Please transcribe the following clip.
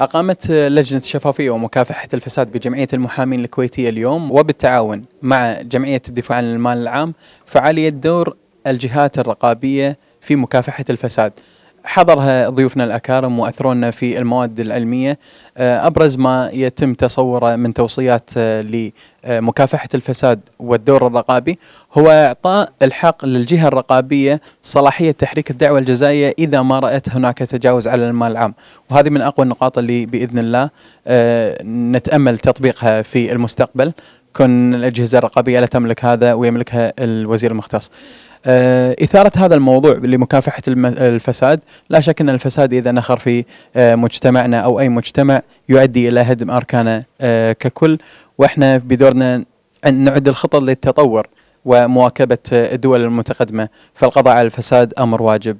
أقامت لجنة الشفافية ومكافحة الفساد بجمعية المحامين الكويتية اليوم وبالتعاون مع جمعية الدفاع عن المال العام فعالية دور الجهات الرقابية في مكافحة الفساد حضرها ضيوفنا الأكارم وأثرونا في المواد العلمية آه، أبرز ما يتم تصوره من توصيات آه، لمكافحة الفساد والدور الرقابي هو إعطاء الحق للجهة الرقابية صلاحية تحريك الدعوة الجزائية إذا ما رأت هناك تجاوز على المال العام وهذه من أقوى النقاط اللي بإذن الله آه، نتأمل تطبيقها في المستقبل كون الاجهزه الرقابيه لا تملك هذا ويملكها الوزير المختص. آه، إثارة هذا الموضوع لمكافحة الفساد لا شك أن الفساد إذا نخر في آه، مجتمعنا أو أي مجتمع يؤدي إلى هدم أركانه آه، ككل وإحنا بدورنا نعد الخطط للتطور ومواكبة الدول المتقدمة فالقضاء على الفساد أمر واجب